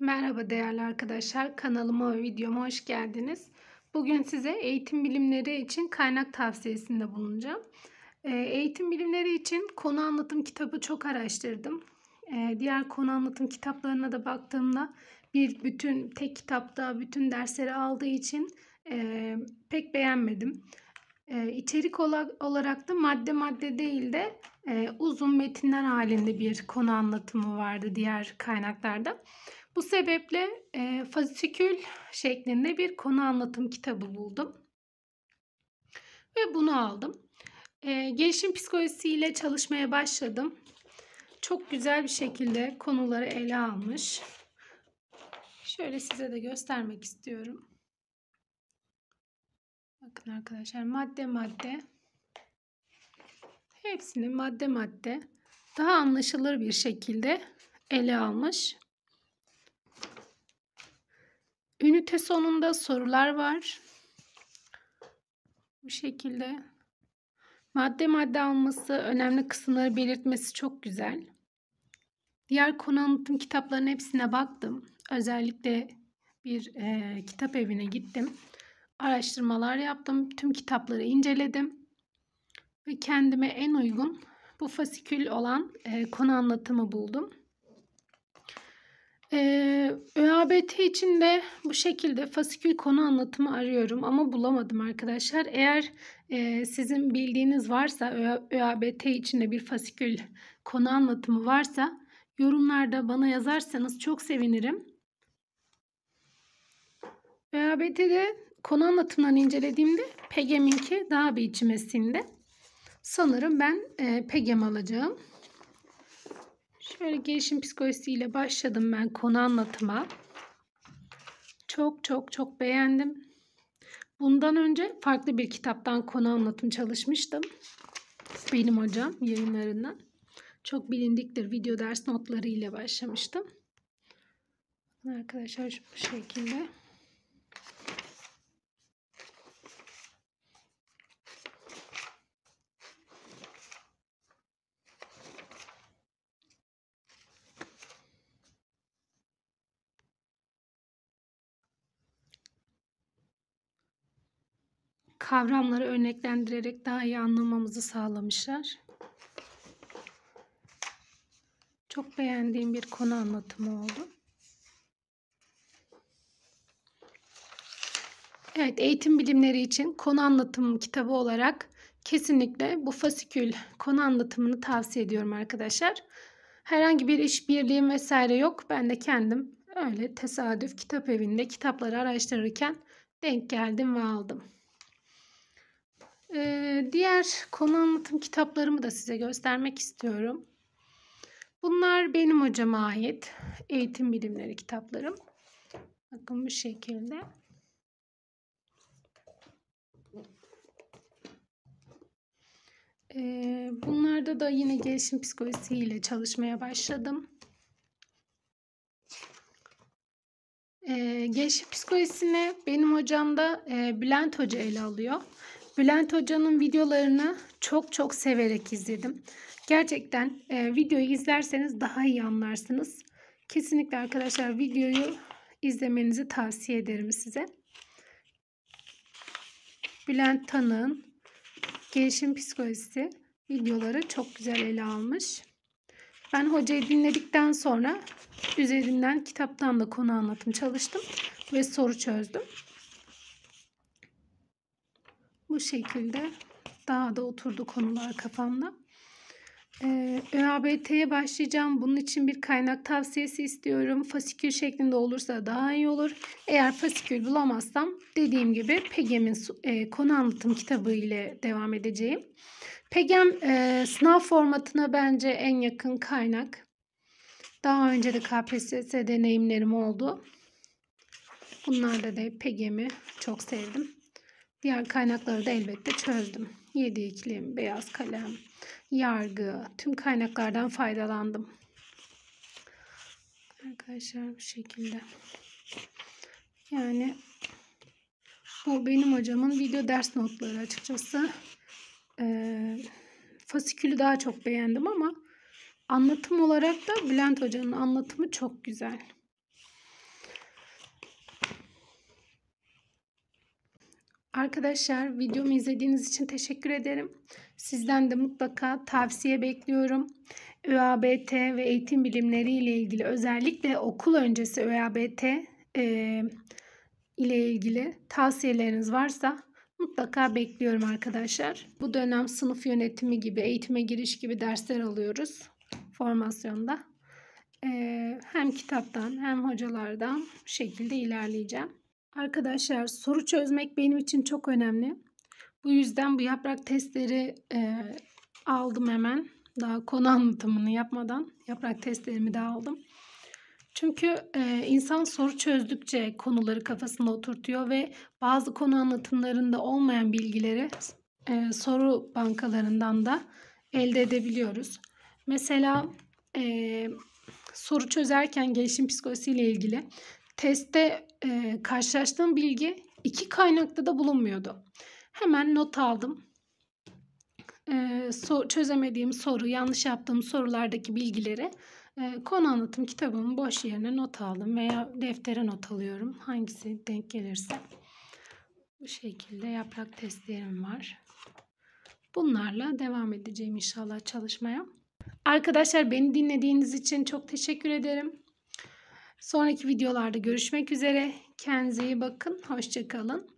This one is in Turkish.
Merhaba değerli arkadaşlar. Kanalıma ve videoma hoş geldiniz. Bugün size eğitim bilimleri için kaynak tavsiyesinde bulunacağım. Ee, eğitim bilimleri için konu anlatım kitabı çok araştırdım. Ee, diğer konu anlatım kitaplarına da baktığımda bir bütün tek kitapta bütün dersleri aldığı için e, pek beğenmedim. Ee, içerik olarak da madde madde değil de e, uzun metinler halinde bir konu anlatımı vardı diğer kaynaklarda. Bu sebeple e, fasikül şeklinde bir konu anlatım kitabı buldum. Ve bunu aldım. E, gelişim psikolojisiyle çalışmaya başladım. Çok güzel bir şekilde konuları ele almış. Şöyle size de göstermek istiyorum. Bakın arkadaşlar madde madde hepsini madde madde daha anlaşılır bir şekilde ele almış. Ünite sonunda sorular var. Bu şekilde madde madde alması, önemli kısımları belirtmesi çok güzel. Diğer konu anlatım kitaplarının hepsine baktım. Özellikle bir e, kitap evine gittim. Araştırmalar yaptım. Tüm kitapları inceledim ve kendime en uygun bu fasikül olan e, konu anlatımı buldum. E, ÖABT için de bu şekilde fasikül konu anlatımı arıyorum ama bulamadım arkadaşlar. Eğer e, sizin bildiğiniz varsa ÖABT için de bir fasikül konu anlatımı varsa yorumlarda bana yazarsanız çok sevinirim. ÖABT'de konu anlatımlarını incelediğimde PEGEM'inki daha bir içime sindi. Sanırım ben e, Pegem alacağım. Şöyle gelişim psikolojisiyle başladım ben konu anlatıma. Çok çok çok beğendim. Bundan önce farklı bir kitaptan konu anlatım çalışmıştım. Benim hocam yayınlarından. Çok bilindiktir video ders notları ile başlamıştım. Arkadaşlar şu şekilde. kavramları örneklendirerek daha iyi anlamamızı sağlamışlar. Çok beğendiğim bir konu anlatımı oldu. Evet, eğitim bilimleri için konu anlatımı kitabı olarak kesinlikle bu fasikül konu anlatımını tavsiye ediyorum arkadaşlar. Herhangi bir iş vesaire yok. Ben de kendim öyle tesadüf kitap evinde kitapları araştırırken denk geldim ve aldım. Ee, diğer konu anlatım kitaplarımı da size göstermek istiyorum. Bunlar benim hocama ait eğitim bilimleri kitaplarım. Bakın bu şekilde. Ee, bunlarda da yine gelişim psikolojisiyle çalışmaya başladım. Ee, gelişim psikolojisini benim hocam da e, Bülent Hoca ele alıyor. Bülent Hoca'nın videolarını çok çok severek izledim. Gerçekten e, videoyu izlerseniz daha iyi anlarsınız. Kesinlikle arkadaşlar videoyu izlemenizi tavsiye ederim size. Bülent Tanık'ın Gelişim Psikolojisi videoları çok güzel ele almış. Ben hocayı dinledikten sonra üzerinden kitaptan da konu anlatım çalıştım ve soru çözdüm. Bu şekilde daha da oturdu konular kafamda. Ee, ÖABT'ye başlayacağım. Bunun için bir kaynak tavsiyesi istiyorum. Fasikül şeklinde olursa daha iyi olur. Eğer fasikül bulamazsam dediğim gibi PEGEM'in e, konu anlatım kitabı ile devam edeceğim. PEGEM e, sınav formatına bence en yakın kaynak. Daha önce de KPSS deneyimlerim oldu. Bunlarda da PEGEM'i çok sevdim. Diğer kaynakları da elbette çözdüm. Yedi iklim, beyaz kalem, yargı, tüm kaynaklardan faydalandım. Arkadaşlar bu şekilde. Yani bu benim hocamın video ders notları açıkçası. Ee, fasikülü daha çok beğendim ama anlatım olarak da Bülent hocanın anlatımı çok güzel. Arkadaşlar videomu izlediğiniz için teşekkür ederim. Sizden de mutlaka tavsiye bekliyorum. ÖABT ve eğitim bilimleri ile ilgili özellikle okul öncesi ÖABT e, ile ilgili tavsiyeleriniz varsa mutlaka bekliyorum arkadaşlar. Bu dönem sınıf yönetimi gibi, eğitime giriş gibi dersler alıyoruz formasyonda. E, hem kitaptan hem hocalardan bu şekilde ilerleyeceğim. Arkadaşlar soru çözmek benim için çok önemli. Bu yüzden bu yaprak testleri e, aldım hemen. Daha konu anlatımını yapmadan yaprak testlerimi de aldım. Çünkü e, insan soru çözdükçe konuları kafasında oturtuyor ve bazı konu anlatımlarında olmayan bilgileri e, soru bankalarından da elde edebiliyoruz. Mesela e, soru çözerken gelişim psikolojisiyle ilgili Testte e, karşılaştığım bilgi iki kaynakta da bulunmuyordu. Hemen not aldım. E, so çözemediğim soru, yanlış yaptığım sorulardaki bilgileri e, konu anlatım kitabımın boş yerine not aldım veya deftere not alıyorum. Hangisi denk gelirse. Bu şekilde yaprak testlerim var. Bunlarla devam edeceğim inşallah çalışmaya. Arkadaşlar beni dinlediğiniz için çok teşekkür ederim. Sonraki videolarda görüşmek üzere. Kendinize iyi bakın. Hoşçakalın.